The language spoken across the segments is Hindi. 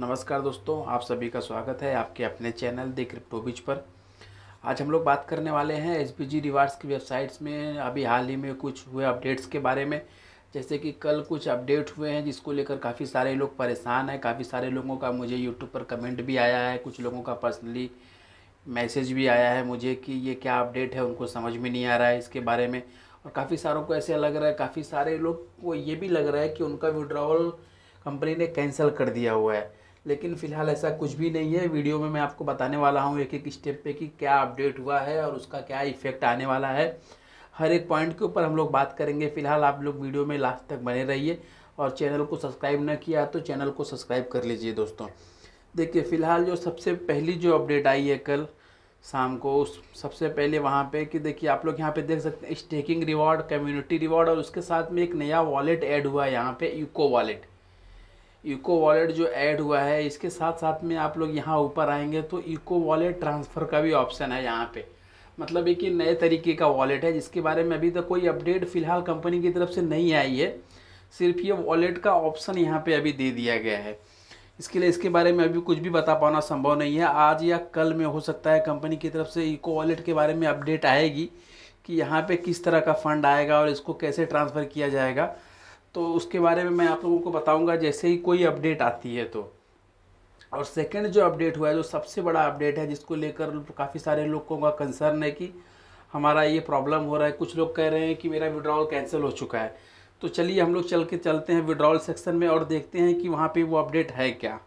नमस्कार दोस्तों आप सभी का स्वागत है आपके अपने चैनल द क्रिप्टोबिज पर आज हम लोग बात करने वाले हैं एस बी रिवार्ड्स की वेबसाइट्स में अभी हाल ही में कुछ हुए अपडेट्स के बारे में जैसे कि कल कुछ अपडेट हुए हैं जिसको लेकर काफ़ी सारे लोग परेशान हैं काफ़ी सारे लोगों का मुझे यूट्यूब पर कमेंट भी आया है कुछ लोगों का पर्सनली मैसेज भी आया है मुझे कि ये क्या अपडेट है उनको समझ में नहीं आ रहा है इसके बारे में और काफ़ी सारों को ऐसे लग रहा है काफ़ी सारे लोग को ये भी लग रहा है कि उनका विड्रॉवल कंपनी ने कैंसिल कर दिया हुआ है लेकिन फ़िलहाल ऐसा कुछ भी नहीं है वीडियो में मैं आपको बताने वाला हूँ एक एक स्टेप पे कि क्या अपडेट हुआ है और उसका क्या इफ़ेक्ट आने वाला है हर एक पॉइंट के ऊपर हम लोग बात करेंगे फ़िलहाल आप लोग वीडियो में लास्ट तक बने रहिए और चैनल को सब्सक्राइब ना किया तो चैनल को सब्सक्राइब कर लीजिए दोस्तों देखिए फ़िलहाल जो सबसे पहली जो अपडेट आई है कल शाम को उस सबसे पहले वहाँ पे कि देखिए आप लोग यहाँ पे देख सकते हैं स्टेकिंग रिवॉर्ड कम्युनिटी रिवॉर्ड और उसके साथ में एक नया वॉलेट ऐड हुआ है यहाँ पे यूको वॉलेट इको वॉलेट जो ऐड हुआ है इसके साथ साथ में आप लोग यहाँ ऊपर आएंगे तो इको वॉलेट ट्रांसफ़र का भी ऑप्शन है यहाँ पे मतलब एक ये नए तरीके का वॉलेट है जिसके बारे में अभी तक कोई अपडेट फ़िलहाल कंपनी की तरफ से नहीं आई है सिर्फ ये वॉलेट का ऑप्शन यहाँ पर अभी दे दिया गया है इसके लिए इसके बारे में अभी कुछ भी बता पाना संभव नहीं है आज या कल में हो सकता है कंपनी की तरफ से इको वॉलेट के बारे में अपडेट आएगी कि यहाँ पर किस तरह का फ़ंड आएगा और इसको कैसे ट्रांसफ़र किया जाएगा तो उसके बारे में मैं आप लोगों को बताऊंगा जैसे ही कोई अपडेट आती है तो और सेकंड जो अपडेट हुआ है जो सबसे बड़ा अपडेट है जिसको लेकर काफ़ी सारे लोगों का कंसर्न है कि हमारा ये प्रॉब्लम हो रहा है कुछ लोग कह रहे हैं कि मेरा विड्रॉल कैंसिल हो चुका है तो चलिए हम लोग चल के चलते हैं विड्रॉल सेक्शन में और देखते हैं कि वहाँ पर वो अपडेट है क्या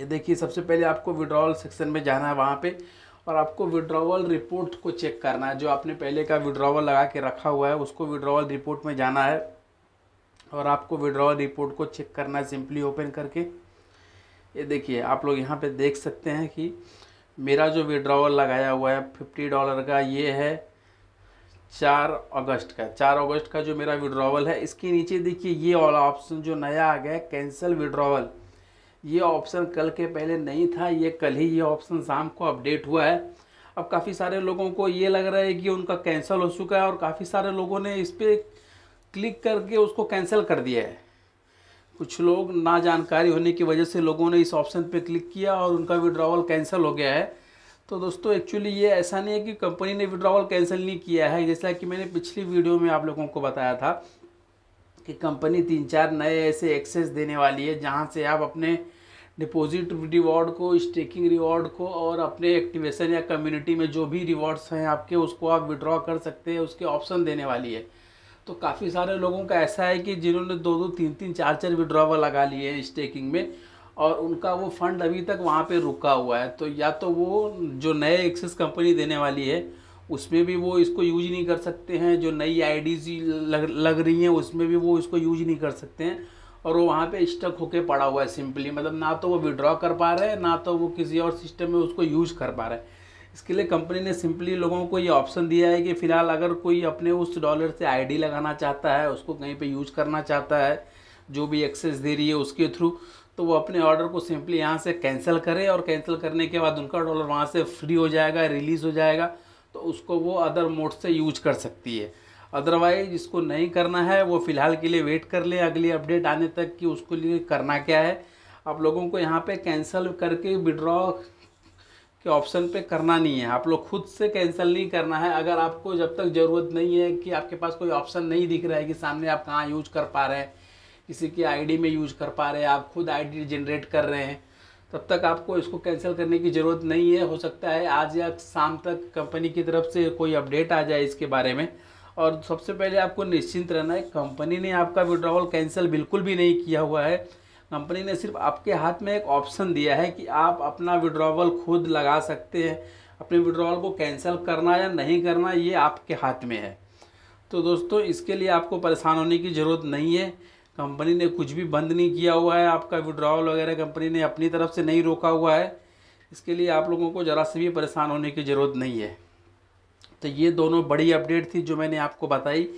ये देखिए सबसे पहले आपको विड्रॉल सेक्शन में जाना है वहाँ पे और आपको विड्रॉवल रिपोर्ट को चेक करना है जो आपने पहले का विड्रॉवल लगा के रखा हुआ है उसको विड्रॉवल रिपोर्ट में जाना है और आपको विड्रॉवल रिपोर्ट को चेक करना है सिंपली ओपन करके ये देखिए आप लोग यहाँ पे देख सकते हैं कि मेरा जो विड्रॉवल लगाया हुआ है फिफ्टी डॉलर का ये है चार अगस्त का चार अगस्त का जो मेरा विड्रॉवल है इसके नीचे देखिए ये वाला ऑप्शन जो नया आ गया है कैंसिल विड्रॉवल ये ऑप्शन कल के पहले नहीं था ये कल ही ये ऑप्शन शाम को अपडेट हुआ है अब काफ़ी सारे लोगों को ये लग रहा है कि उनका कैंसिल हो चुका है और काफ़ी सारे लोगों ने इस पर क्लिक करके उसको कैंसिल कर दिया है कुछ लोग ना जानकारी होने की वजह से लोगों ने इस ऑप्शन पे क्लिक किया और उनका विड्रॉवल कैंसिल हो गया है तो दोस्तों एक्चुअली ये ऐसा नहीं है कि कंपनी ने विड्रावल कैंसिल नहीं किया है जैसा कि मैंने पिछली वीडियो में आप लोगों को बताया था कि कंपनी तीन चार नए ऐसे एक्सेस देने वाली है जहाँ से आप अपने डिपॉजिट रिवॉर्ड को स्टेकिंग रिवॉर्ड को और अपने एक्टिवेशन या कम्युनिटी में जो भी रिवॉर्ड्स हैं आपके उसको आप विड्रॉ कर सकते हैं उसके ऑप्शन देने वाली है तो काफ़ी सारे लोगों का ऐसा है कि जिन्होंने दो दो तीन तीन चार चार विड्रॉवल लगा लिए हैं स्टेकिंग में और उनका वो फंड अभी तक वहाँ पे रुका हुआ है तो या तो वो जो नए एक्सेस कंपनी देने वाली है उसमें भी वो इसको यूज नहीं कर सकते हैं जो नई आई लग लग रही हैं उसमें भी वो इसको यूज नहीं कर सकते हैं और वो वहाँ पे स्टक होके पड़ा हुआ है सिंपली मतलब ना तो वो विड्रॉ कर पा रहे हैं ना तो वो किसी और सिस्टम में उसको यूज कर पा रहे हैं इसके लिए कंपनी ने सिंपली लोगों को ये ऑप्शन दिया है कि फ़िलहाल अगर कोई अपने उस डॉलर से आईडी लगाना चाहता है उसको कहीं पे यूज करना चाहता है जो भी एक्सेस दे रही है उसके थ्रू तो वो अपने ऑर्डर को सिंपली यहाँ से कैंसिल करें और कैंसिल करने के बाद उनका डॉलर वहाँ से फ्री हो जाएगा रिलीज़ हो जाएगा तो उसको वो अदर मोड से यूज कर सकती है अदरवाइज इसको नहीं करना है वो फ़िलहाल के लिए वेट कर ले अगली अपडेट आने तक कि उसको लिए करना क्या है आप लोगों को यहाँ पे कैंसिल करके विड्रॉ के ऑप्शन पे करना नहीं है आप लोग खुद से कैंसिल नहीं करना है अगर आपको जब तक ज़रूरत नहीं है कि आपके पास कोई ऑप्शन नहीं दिख रहा है कि सामने आप कहाँ यूज कर पा रहे हैं किसी की आईडी में यूज कर पा रहे हैं आप खुद आईडी जनरेट कर रहे हैं तब तक आपको इसको कैंसिल करने की ज़रूरत नहीं है हो सकता है आज या शाम तक कंपनी की तरफ से कोई अपडेट आ जाए इसके बारे में और सबसे पहले आपको निश्चिंत रहना है कंपनी ने आपका विड्रॉवल कैंसिल बिल्कुल भी नहीं किया हुआ है कंपनी ने सिर्फ आपके हाथ में एक ऑप्शन दिया है कि आप अपना विड्रॉवल खुद लगा सकते हैं अपने विड्रॉवल को कैंसिल करना या नहीं करना ये आपके हाथ में है तो दोस्तों इसके लिए आपको परेशान होने की ज़रूरत नहीं है कंपनी ने कुछ भी बंद नहीं किया हुआ है आपका विड्रॉवल वगैरह कंपनी ने अपनी तरफ से नहीं रोका हुआ है इसके लिए आप लोगों को ज़रा से भी परेशान होने की ज़रूरत नहीं है तो ये दोनों बड़ी अपडेट थी जो मैंने आपको बताई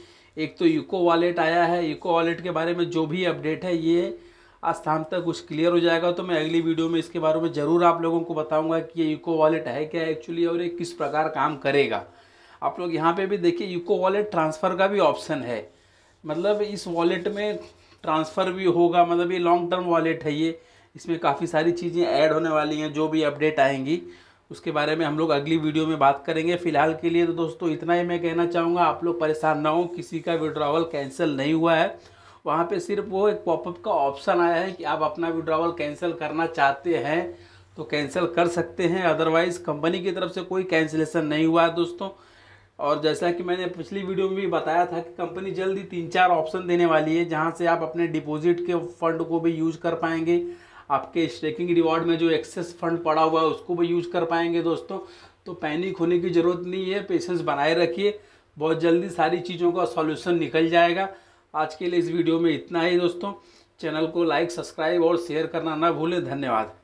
एक तो यूको वॉलेट आया है यूको वॉलेट के बारे में जो भी अपडेट है ये आज शाम तक कुछ क्लियर हो जाएगा तो मैं अगली वीडियो में इसके बारे में ज़रूर आप लोगों को बताऊंगा कि ये यूको वॉलेट है क्या एक्चुअली और ये किस प्रकार काम करेगा आप लोग यहाँ पे भी देखिए यूको वॉलेट ट्रांसफ़र का भी ऑप्शन है मतलब इस वॉलेट में ट्रांसफ़र भी होगा मतलब ये लॉन्ग टर्म वॉलेट है ये इसमें काफ़ी सारी चीज़ें ऐड होने वाली हैं जो भी अपडेट आएंगी उसके बारे में हम लोग अगली वीडियो में बात करेंगे फिलहाल के लिए तो दोस्तों इतना ही मैं कहना चाहूँगा आप लोग परेशान ना हो किसी का विड्रावल कैंसिल नहीं हुआ है वहाँ पे सिर्फ वो एक पॉपअप का ऑप्शन आया है कि आप अपना विड्रावल कैंसिल करना चाहते हैं तो कैंसिल कर सकते हैं अदरवाइज़ कंपनी की तरफ से कोई कैंसिलेशन नहीं हुआ है दोस्तों और जैसा कि मैंने पिछली वीडियो में भी बताया था कि कंपनी जल्द ही तीन चार ऑप्शन देने वाली है जहां से आप अपने डिपॉजिट के फंड को भी यूज कर पाएंगे आपके स्टेकिंग रिवॉर्ड में जो एक्सेस फंड पड़ा हुआ है उसको भी यूज कर पाएंगे दोस्तों तो पैनिक होने की ज़रूरत नहीं है पेशेंस बनाए रखिए बहुत जल्दी सारी चीज़ों का सॉल्यूशन निकल जाएगा आज के लिए इस वीडियो में इतना ही दोस्तों चैनल को लाइक सब्सक्राइब और शेयर करना ना भूलें धन्यवाद